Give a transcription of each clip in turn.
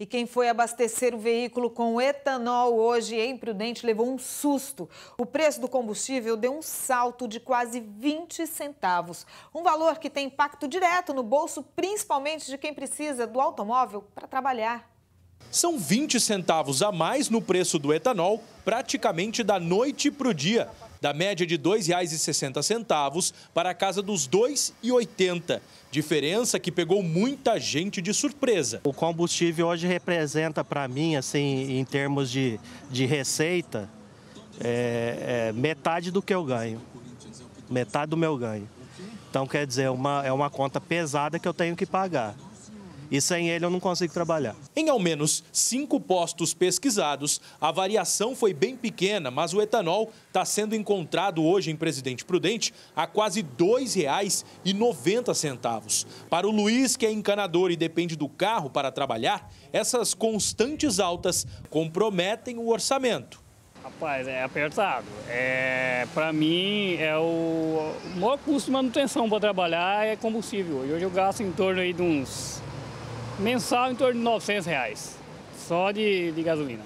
E quem foi abastecer o veículo com etanol hoje em Prudente levou um susto. O preço do combustível deu um salto de quase 20 centavos. Um valor que tem impacto direto no bolso, principalmente de quem precisa do automóvel para trabalhar. São 20 centavos a mais no preço do etanol, praticamente da noite para o dia da média de R$ 2,60 para a casa dos R$ 2,80. Diferença que pegou muita gente de surpresa. O combustível hoje representa para mim, assim, em termos de, de receita, é, é metade do que eu ganho. Metade do meu ganho. Então, quer dizer, é uma, é uma conta pesada que eu tenho que pagar e sem ele eu não consigo trabalhar. Em ao menos cinco postos pesquisados, a variação foi bem pequena, mas o etanol está sendo encontrado hoje em Presidente Prudente a quase R$ 2,90. Para o Luiz, que é encanador e depende do carro para trabalhar, essas constantes altas comprometem o orçamento. Rapaz, é apertado. É, para mim, é o, o maior custo de manutenção para trabalhar é combustível. E Hoje eu gasto em torno aí de uns Mensal em torno de 900 reais, só de, de gasolina.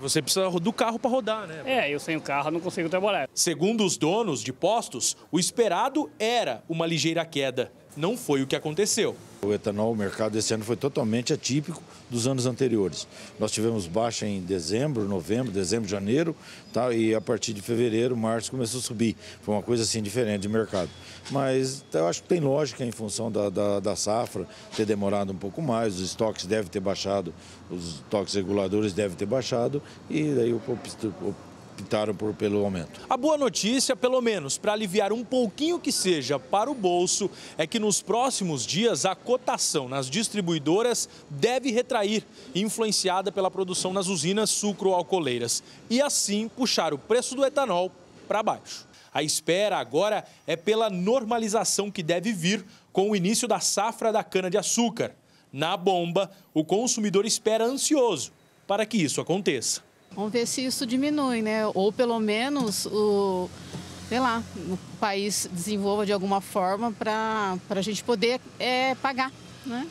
Você precisa do carro para rodar, né? É, eu sem o carro não consigo trabalhar. Segundo os donos de postos, o esperado era uma ligeira queda. Não foi o que aconteceu. O etanol, o mercado esse ano foi totalmente atípico dos anos anteriores. Nós tivemos baixa em dezembro, novembro, dezembro, janeiro, tá? e a partir de fevereiro, março começou a subir. Foi uma coisa assim diferente de mercado. Mas eu acho que tem lógica em função da, da, da safra ter demorado um pouco mais, os estoques devem ter baixado, os estoques reguladores devem ter baixado, e daí o, o optaram por, pelo aumento. A boa notícia, pelo menos para aliviar um pouquinho que seja para o bolso, é que nos próximos dias a cotação nas distribuidoras deve retrair, influenciada pela produção nas usinas sucroalcooleiras, e assim puxar o preço do etanol para baixo. A espera agora é pela normalização que deve vir com o início da safra da cana-de-açúcar. Na bomba, o consumidor espera ansioso para que isso aconteça. Vamos ver se isso diminui, né? Ou pelo menos o, sei lá, o país desenvolva de alguma forma para a gente poder é, pagar, né?